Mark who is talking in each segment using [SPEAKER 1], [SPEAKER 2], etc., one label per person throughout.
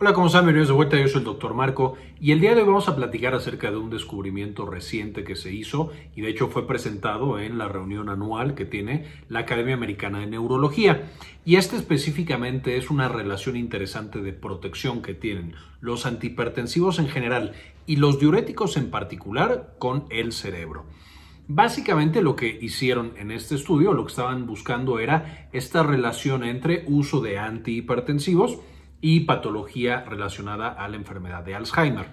[SPEAKER 1] Hola, ¿cómo están? Bienvenidos de vuelta. Yo soy el Dr. Marco y el día de hoy vamos a platicar acerca de un descubrimiento reciente que se hizo y de hecho fue presentado en la reunión anual que tiene la Academia Americana de Neurología. Y este específicamente es una relación interesante de protección que tienen los antihipertensivos en general y los diuréticos en particular con el cerebro. Básicamente lo que hicieron en este estudio, lo que estaban buscando era esta relación entre uso de antihipertensivos y patología relacionada a la enfermedad de Alzheimer.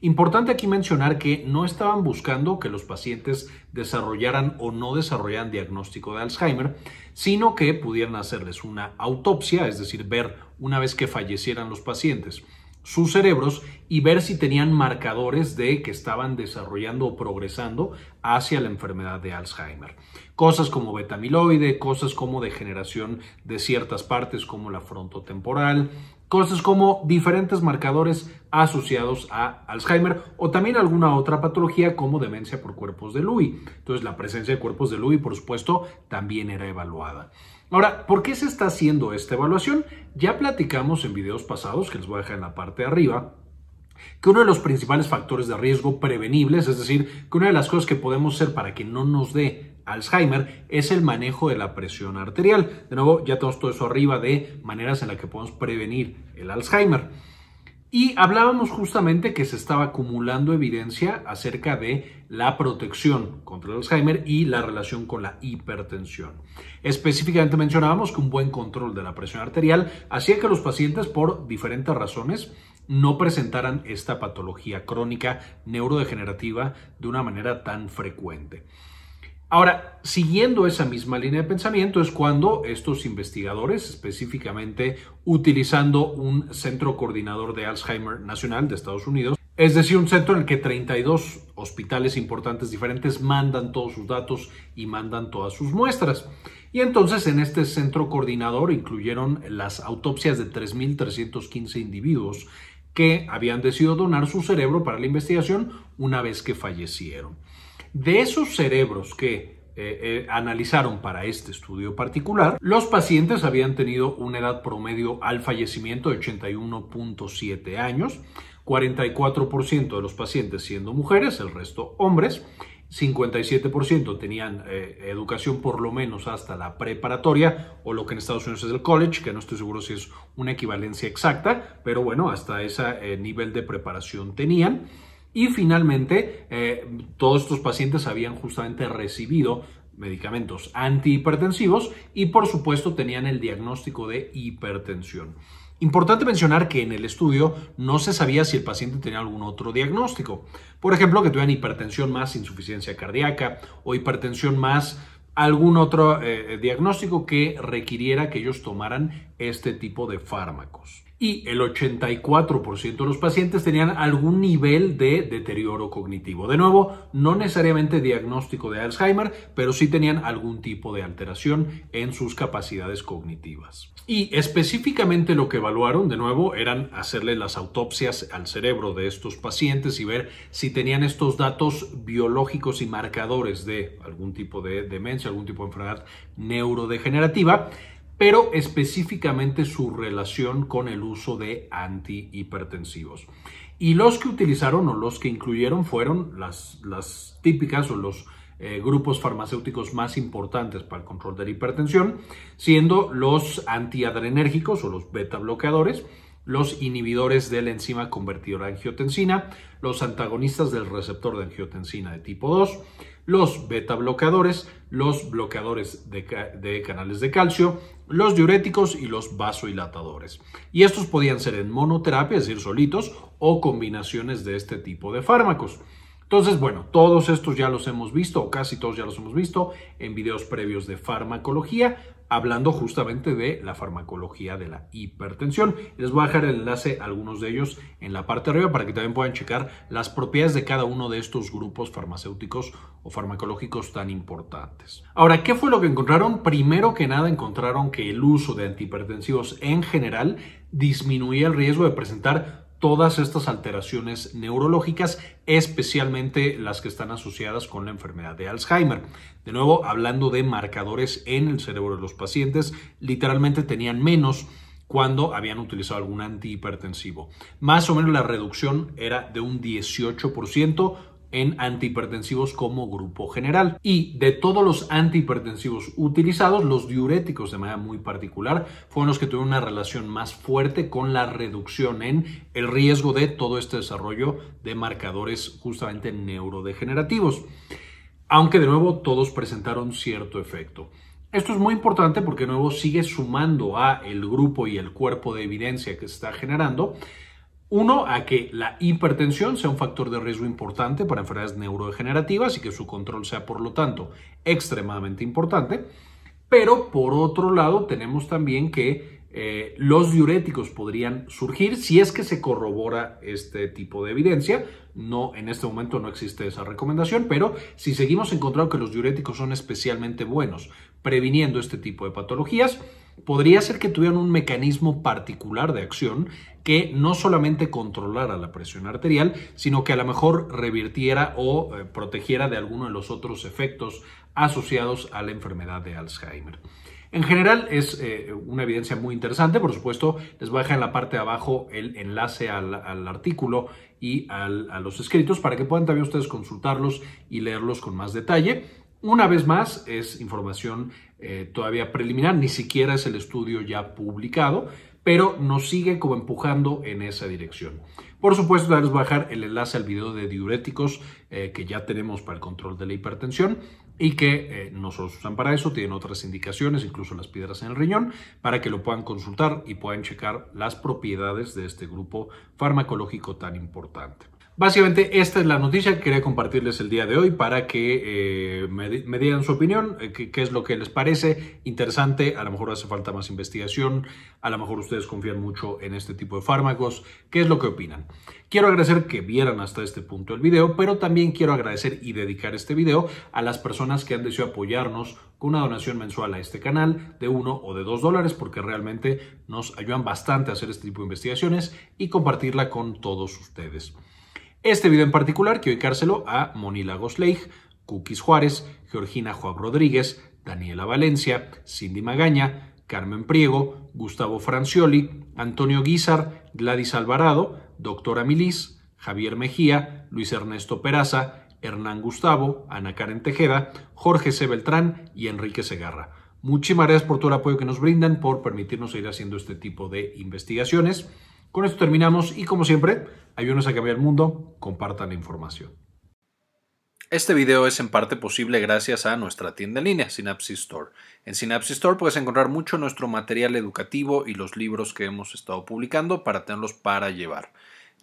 [SPEAKER 1] Importante aquí mencionar que no estaban buscando que los pacientes desarrollaran o no desarrollaran diagnóstico de Alzheimer, sino que pudieran hacerles una autopsia, es decir, ver una vez que fallecieran los pacientes sus cerebros y ver si tenían marcadores de que estaban desarrollando o progresando hacia la enfermedad de Alzheimer. Cosas como betamiloide, cosas como degeneración de ciertas partes como la frontotemporal, cosas como diferentes marcadores asociados a Alzheimer o también alguna otra patología como demencia por cuerpos de Lewy. Entonces, la presencia de cuerpos de Lewy, por supuesto, también era evaluada. Ahora, ¿por qué se está haciendo esta evaluación? Ya platicamos en videos pasados, que les voy a dejar en la parte de arriba, que uno de los principales factores de riesgo prevenibles, es decir, que una de las cosas que podemos hacer para que no nos dé Alzheimer es el manejo de la presión arterial. De nuevo, ya tenemos todo eso arriba de maneras en las que podemos prevenir el Alzheimer. Y hablábamos justamente que se estaba acumulando evidencia acerca de la protección contra el Alzheimer y la relación con la hipertensión. Específicamente mencionábamos que un buen control de la presión arterial hacía que los pacientes, por diferentes razones, no presentaran esta patología crónica neurodegenerativa de una manera tan frecuente. Ahora, siguiendo esa misma línea de pensamiento es cuando estos investigadores, específicamente utilizando un centro coordinador de Alzheimer Nacional de Estados Unidos, es decir, un centro en el que 32 hospitales importantes diferentes mandan todos sus datos y mandan todas sus muestras. Y entonces en este centro coordinador incluyeron las autopsias de 3.315 individuos que habían decidido donar su cerebro para la investigación una vez que fallecieron. De esos cerebros que eh, eh, analizaron para este estudio particular, los pacientes habían tenido una edad promedio al fallecimiento de 81.7 años, 44% de los pacientes siendo mujeres, el resto hombres, 57% tenían eh, educación por lo menos hasta la preparatoria o lo que en Estados Unidos es el college, que no estoy seguro si es una equivalencia exacta, pero bueno, hasta ese eh, nivel de preparación tenían. Y finalmente, eh, todos estos pacientes habían justamente recibido medicamentos antihipertensivos y por supuesto tenían el diagnóstico de hipertensión. Importante mencionar que en el estudio no se sabía si el paciente tenía algún otro diagnóstico. Por ejemplo, que tuvieran hipertensión más insuficiencia cardíaca o hipertensión más algún otro eh, diagnóstico que requiriera que ellos tomaran este tipo de fármacos y el 84% de los pacientes tenían algún nivel de deterioro cognitivo. De nuevo, no necesariamente diagnóstico de Alzheimer, pero sí tenían algún tipo de alteración en sus capacidades cognitivas. Y específicamente lo que evaluaron, de nuevo, eran hacerle las autopsias al cerebro de estos pacientes y ver si tenían estos datos biológicos y marcadores de algún tipo de demencia, algún tipo de enfermedad neurodegenerativa pero específicamente su relación con el uso de antihipertensivos. Y los que utilizaron o los que incluyeron fueron las, típicas o los eh, grupos farmacéuticos más importantes para el control de la hipertensión, siendo los antiadrenérgicos o los beta bloqueadores, los inhibidores de la enzima convertidora de angiotensina, los antagonistas del receptor de angiotensina de tipo 2, los beta bloqueadores, los bloqueadores de, canales de calcio, los diuréticos y los vasodilatadores. Y estos podían ser en monoterapia, es decir, solitos, o combinaciones de este tipo de fármacos. Entonces, bueno, todos estos ya los hemos visto, o casi todos ya los hemos visto, en videos previos de farmacología, hablando justamente de la farmacología de la hipertensión. Les voy a dejar el enlace a algunos de ellos en la parte de arriba para que también puedan checar las propiedades de cada uno de estos grupos farmacéuticos o farmacológicos tan importantes. Ahora, ¿qué fue lo que encontraron? Primero que nada, encontraron que el uso de antihipertensivos en general disminuía el riesgo de presentar todas estas alteraciones neurológicas, especialmente las que están asociadas con la enfermedad de Alzheimer. De nuevo, hablando de marcadores en el cerebro de los pacientes, literalmente tenían menos cuando habían utilizado algún antihipertensivo. Más o menos la reducción era de un 18%, en antihipertensivos como grupo general. Y de todos los antihipertensivos utilizados, los diuréticos de manera muy particular fueron los que tuvieron una relación más fuerte con la reducción en el riesgo de todo este desarrollo de marcadores justamente neurodegenerativos. Aunque de nuevo todos presentaron cierto efecto. Esto es muy importante porque de nuevo sigue sumando a el grupo y el cuerpo de evidencia que se está generando uno, a que la hipertensión sea un factor de riesgo importante para enfermedades neurodegenerativas y que su control sea, por lo tanto, extremadamente importante. Pero, por otro lado, tenemos también que eh, los diuréticos podrían surgir si es que se corrobora este tipo de evidencia. No, en este momento no existe esa recomendación, pero si seguimos encontrando que los diuréticos son especialmente buenos previniendo este tipo de patologías, podría ser que tuvieran un mecanismo particular de acción que no solamente controlara la presión arterial, sino que a lo mejor revirtiera o eh, protegiera de alguno de los otros efectos asociados a la enfermedad de Alzheimer. En general es eh, una evidencia muy interesante, por supuesto les voy a dejar en la parte de abajo el enlace al, artículo y a los escritos para que puedan también ustedes consultarlos y leerlos con más detalle. Una vez más, es información eh, todavía preliminar, ni siquiera es el estudio ya publicado, pero nos sigue como empujando en esa dirección. Por supuesto, les voy a dejar el enlace al video de diuréticos eh, que ya tenemos para el control de la hipertensión y que eh, no solo usan para eso, tienen otras indicaciones, incluso las piedras en el riñón, para que lo puedan consultar y puedan checar las propiedades de este grupo farmacológico tan importante. Básicamente esta es la noticia que quería compartirles el día de hoy para que eh, me, digan dieran su opinión, eh, qué es lo que les parece interesante, a lo mejor hace falta más investigación, a lo mejor ustedes confían mucho en este tipo de fármacos, qué es lo que opinan. Quiero agradecer que vieran hasta este punto el video, pero también quiero agradecer y dedicar este video a las personas que han decidido apoyarnos con una donación mensual a este canal de uno o de dos dólares, porque realmente nos ayudan bastante a hacer este tipo de investigaciones y compartirla con todos ustedes. Este video en particular quiero dedicárselo a Monila Leigh, Cookies Juárez, Georgina Juan Rodríguez, Daniela Valencia, Cindy Magaña, Carmen Priego, Gustavo Francioli, Antonio Guizar, Gladys Alvarado, Doctora Milis, Javier Mejía, Luis Ernesto Peraza, Hernán Gustavo, Ana Karen Tejeda, Jorge C. Beltrán y Enrique Segarra. Muchísimas gracias por todo el apoyo que nos brindan, por permitirnos seguir haciendo este tipo de investigaciones. Con esto terminamos y como siempre, ayúdenos a cambiar el mundo, compartan la información. Este video es en parte posible gracias a nuestra tienda en línea, Synapsis Store. En Synapsis Store puedes encontrar mucho nuestro material educativo y los libros que hemos estado publicando para tenerlos para llevar.